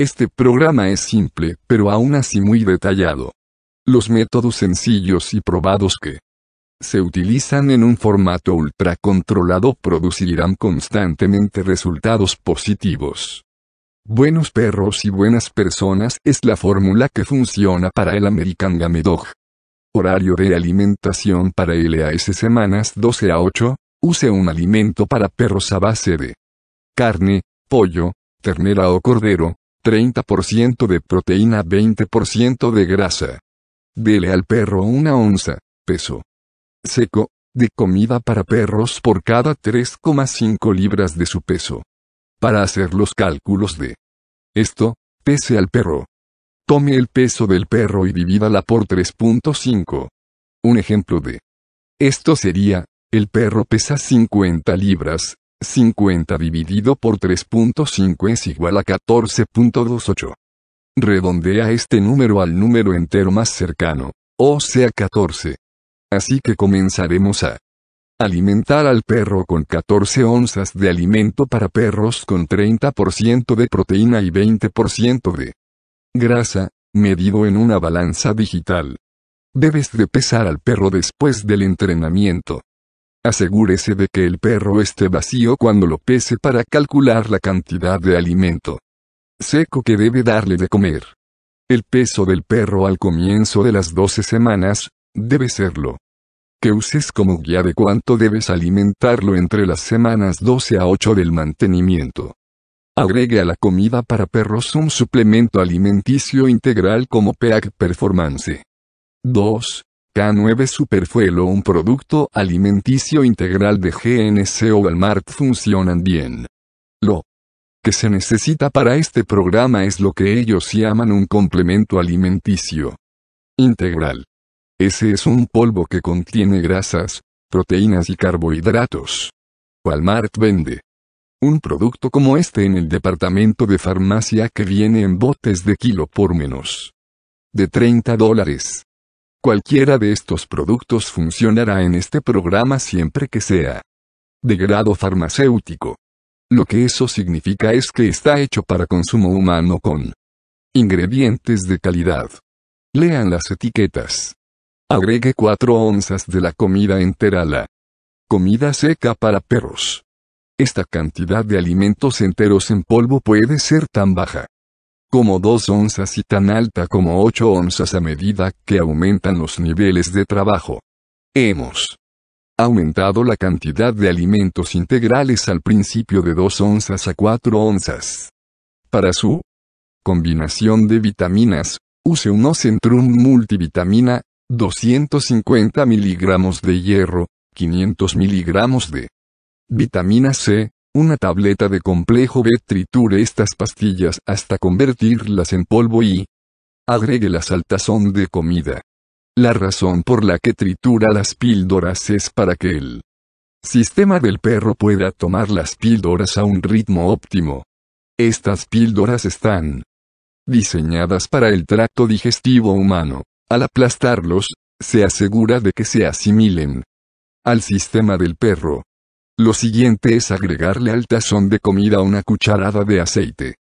Este programa es simple, pero aún así muy detallado. Los métodos sencillos y probados que se utilizan en un formato ultra controlado producirán constantemente resultados positivos. Buenos perros y buenas personas es la fórmula que funciona para el American Gamedog. Horario de alimentación para LAS semanas 12 a 8. Use un alimento para perros a base de carne, pollo, ternera o cordero, 30% de proteína, 20% de grasa. Dele al perro una onza, peso seco, de comida para perros por cada 3,5 libras de su peso. Para hacer los cálculos de esto, pese al perro. Tome el peso del perro y divídala por 3.5. Un ejemplo de esto sería, el perro pesa 50 libras, 50 dividido por 3.5 es igual a 14.28. Redondea este número al número entero más cercano, o sea 14. Así que comenzaremos a alimentar al perro con 14 onzas de alimento para perros con 30% de proteína y 20% de grasa, medido en una balanza digital. Debes de pesar al perro después del entrenamiento. Asegúrese de que el perro esté vacío cuando lo pese para calcular la cantidad de alimento seco que debe darle de comer. El peso del perro al comienzo de las 12 semanas, debe serlo. Que uses como guía de cuánto debes alimentarlo entre las semanas 12 a 8 del mantenimiento. Agregue a la comida para perros un suplemento alimenticio integral como PEAC Performance. 2. K9 o un producto alimenticio integral de GNC o Walmart funcionan bien. Lo que se necesita para este programa es lo que ellos llaman un complemento alimenticio integral. Ese es un polvo que contiene grasas, proteínas y carbohidratos. Walmart vende un producto como este en el departamento de farmacia que viene en botes de kilo por menos de 30 dólares. Cualquiera de estos productos funcionará en este programa siempre que sea de grado farmacéutico. Lo que eso significa es que está hecho para consumo humano con ingredientes de calidad. Lean las etiquetas. Agregue 4 onzas de la comida entera a la comida seca para perros. Esta cantidad de alimentos enteros en polvo puede ser tan baja como 2 onzas y tan alta como 8 onzas a medida que aumentan los niveles de trabajo. Hemos aumentado la cantidad de alimentos integrales al principio de 2 onzas a 4 onzas. Para su combinación de vitaminas, use un Ocentrum multivitamina, 250 miligramos de hierro, 500 miligramos de vitamina C, una tableta de complejo B triture estas pastillas hasta convertirlas en polvo y las al tazón de comida. La razón por la que tritura las píldoras es para que el sistema del perro pueda tomar las píldoras a un ritmo óptimo. Estas píldoras están diseñadas para el tracto digestivo humano. Al aplastarlos, se asegura de que se asimilen al sistema del perro. Lo siguiente es agregarle al tazón de comida una cucharada de aceite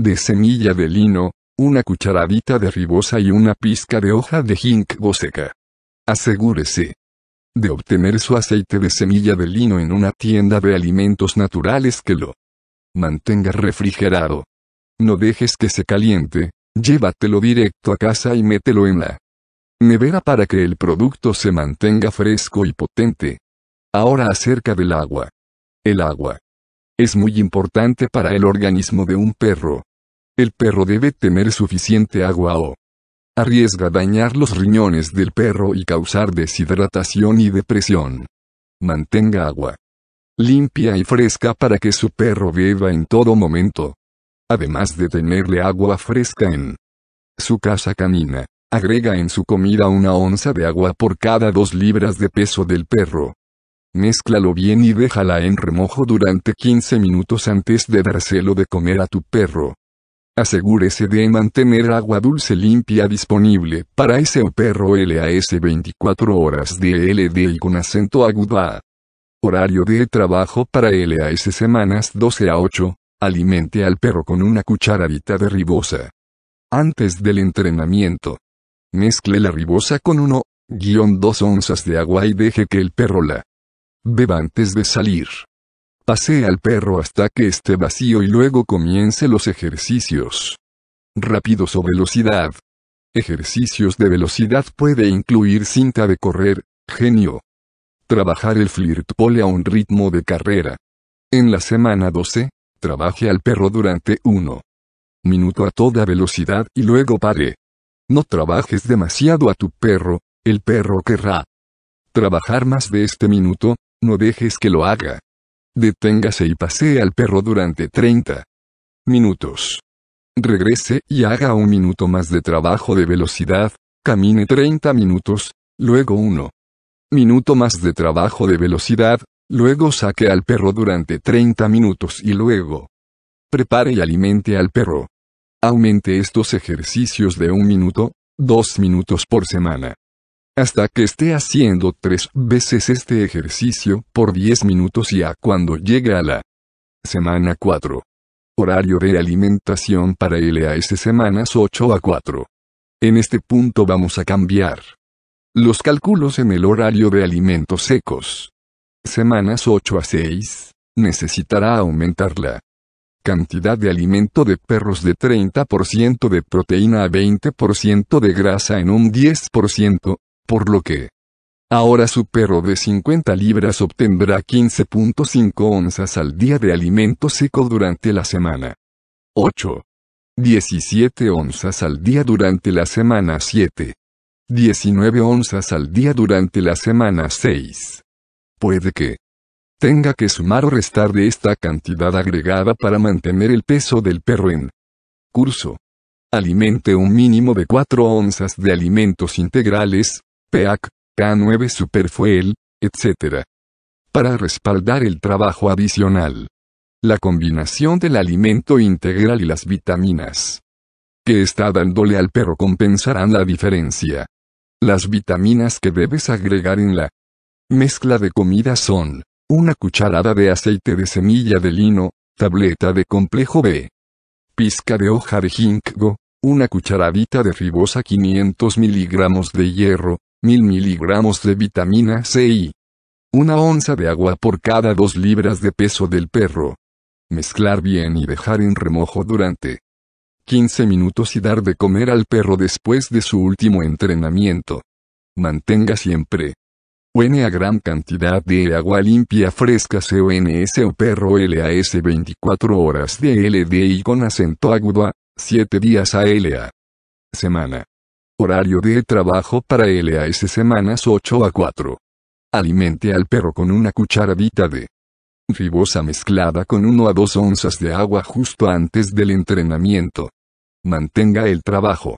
de semilla de lino, una cucharadita de ribosa y una pizca de hoja de ginkgo seca. Asegúrese de obtener su aceite de semilla de lino en una tienda de alimentos naturales que lo mantenga refrigerado. No dejes que se caliente, llévatelo directo a casa y mételo en la nevera para que el producto se mantenga fresco y potente. Ahora acerca del agua. El agua. Es muy importante para el organismo de un perro. El perro debe tener suficiente agua o arriesga dañar los riñones del perro y causar deshidratación y depresión. Mantenga agua limpia y fresca para que su perro beba en todo momento. Además de tenerle agua fresca en su casa canina, agrega en su comida una onza de agua por cada dos libras de peso del perro. Mézclalo bien y déjala en remojo durante 15 minutos antes de dárselo de comer a tu perro. Asegúrese de mantener agua dulce limpia disponible para ese perro LAS 24 horas de LD y con acento aguda. Horario de trabajo para LAS semanas 12 a 8. Alimente al perro con una cucharadita de ribosa. Antes del entrenamiento. Mezcle la ribosa con 1-2 onzas de agua y deje que el perro la Beba antes de salir. Pasee al perro hasta que esté vacío y luego comience los ejercicios. Rápidos o velocidad. Ejercicios de velocidad puede incluir cinta de correr, genio. Trabajar el flirt pole a un ritmo de carrera. En la semana 12, trabaje al perro durante 1 minuto a toda velocidad y luego pare. No trabajes demasiado a tu perro, el perro querrá trabajar más de este minuto, no dejes que lo haga. Deténgase y pasee al perro durante 30 minutos. Regrese y haga un minuto más de trabajo de velocidad, camine 30 minutos, luego uno minuto más de trabajo de velocidad, luego saque al perro durante 30 minutos y luego prepare y alimente al perro. Aumente estos ejercicios de un minuto, dos minutos por semana hasta que esté haciendo tres veces este ejercicio por 10 minutos y a cuando llegue a la semana 4. Horario de alimentación para LAS semanas 8 a 4. En este punto vamos a cambiar los cálculos en el horario de alimentos secos. Semanas 8 a 6, necesitará aumentar la cantidad de alimento de perros de 30% de proteína a 20% de grasa en un 10%, por lo que ahora su perro de 50 libras obtendrá 15.5 onzas al día de alimento seco durante la semana. 8. 17 onzas al día durante la semana 7. 19 onzas al día durante la semana 6. Puede que tenga que sumar o restar de esta cantidad agregada para mantener el peso del perro en curso. Alimente un mínimo de 4 onzas de alimentos integrales, PEAC, K9 Superfuel, etc. Para respaldar el trabajo adicional. La combinación del alimento integral y las vitaminas que está dándole al perro compensarán la diferencia. Las vitaminas que debes agregar en la mezcla de comida son una cucharada de aceite de semilla de lino, tableta de complejo B, pizca de hoja de ginkgo, una cucharadita de ribosa 500 miligramos de hierro, 1000 miligramos de vitamina C y una onza de agua por cada dos libras de peso del perro. Mezclar bien y dejar en remojo durante 15 minutos y dar de comer al perro después de su último entrenamiento. Mantenga siempre una gran cantidad de agua limpia fresca CONS o perro LAS 24 horas de LDI y con acento agudo a 7 días a LA semana. Horario de trabajo para LAS semanas 8 a 4. Alimente al perro con una cucharadita de ribosa mezclada con 1 a 2 onzas de agua justo antes del entrenamiento. Mantenga el trabajo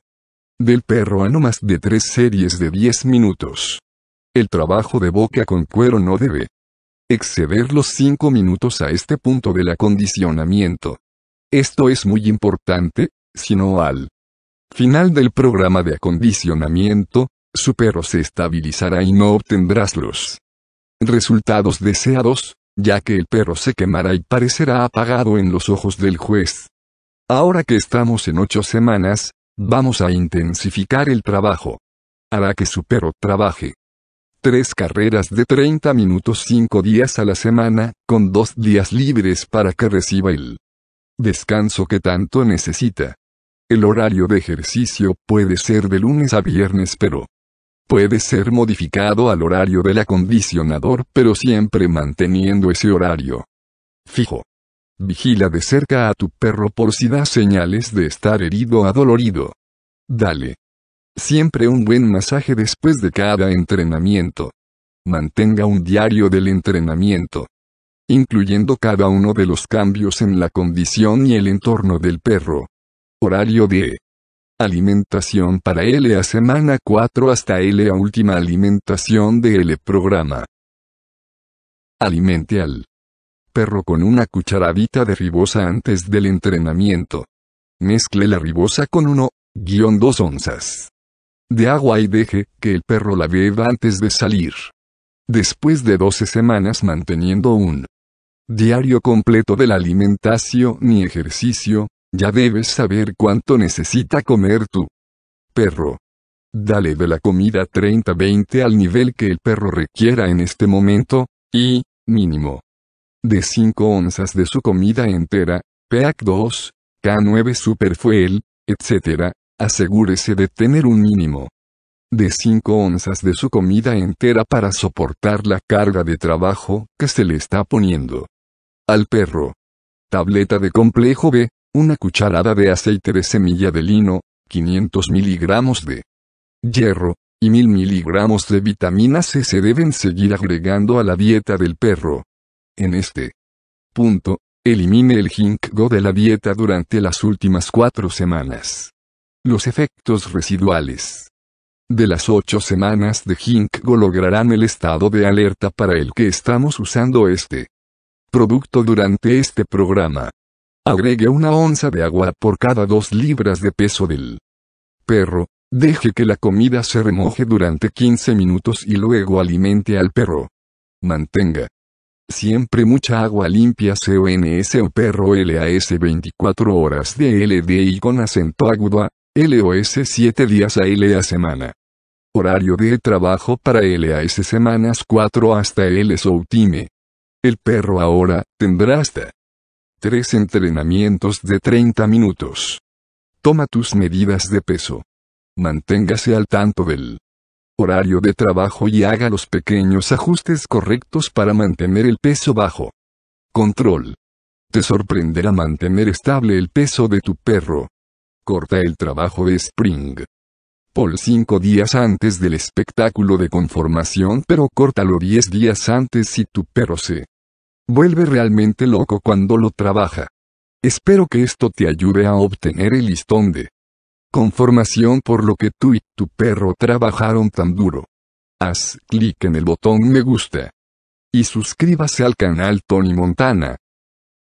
del perro a no más de 3 series de 10 minutos. El trabajo de boca con cuero no debe exceder los 5 minutos a este punto del acondicionamiento. Esto es muy importante, sino al Final del programa de acondicionamiento, su perro se estabilizará y no obtendrás los resultados deseados, ya que el perro se quemará y parecerá apagado en los ojos del juez. Ahora que estamos en ocho semanas, vamos a intensificar el trabajo. Hará que su perro trabaje. Tres carreras de 30 minutos cinco días a la semana, con dos días libres para que reciba el descanso que tanto necesita. El horario de ejercicio puede ser de lunes a viernes pero puede ser modificado al horario del acondicionador pero siempre manteniendo ese horario. Fijo. Vigila de cerca a tu perro por si da señales de estar herido o adolorido. Dale. Siempre un buen masaje después de cada entrenamiento. Mantenga un diario del entrenamiento. Incluyendo cada uno de los cambios en la condición y el entorno del perro. Horario de alimentación para L a semana 4 hasta L a última alimentación de L programa. Alimente al perro con una cucharadita de ribosa antes del entrenamiento. Mezcle la ribosa con 1-2 onzas de agua y deje que el perro la beba antes de salir. Después de 12 semanas manteniendo un diario completo de la alimentación y ejercicio, ya debes saber cuánto necesita comer tu perro. Dale de la comida 30-20 al nivel que el perro requiera en este momento, y, mínimo, de 5 onzas de su comida entera, PAC 2, K9 Superfuel, etc., asegúrese de tener un mínimo de 5 onzas de su comida entera para soportar la carga de trabajo que se le está poniendo al perro. Tableta de complejo B, una cucharada de aceite de semilla de lino, 500 miligramos de hierro, y 1000 miligramos de vitamina C se deben seguir agregando a la dieta del perro. En este punto, elimine el ginkgo de la dieta durante las últimas cuatro semanas. Los efectos residuales de las ocho semanas de ginkgo lograrán el estado de alerta para el que estamos usando este producto durante este programa. Agregue una onza de agua por cada dos libras de peso del perro. Deje que la comida se remoje durante 15 minutos y luego alimente al perro. Mantenga siempre mucha agua limpia CONS o perro LAS 24 horas de LDI con acento agudo a LOS 7 días a LA semana. Horario de trabajo para LAS semanas 4 hasta L Soutime. El perro ahora tendrá hasta Tres entrenamientos de 30 minutos. Toma tus medidas de peso. Manténgase al tanto del horario de trabajo y haga los pequeños ajustes correctos para mantener el peso bajo. Control. Te sorprenderá mantener estable el peso de tu perro. Corta el trabajo de Spring. Paul cinco días antes del espectáculo de conformación pero córtalo 10 días antes si tu perro se vuelve realmente loco cuando lo trabaja. Espero que esto te ayude a obtener el listón de conformación por lo que tú y tu perro trabajaron tan duro. Haz clic en el botón me gusta. Y suscríbase al canal Tony Montana.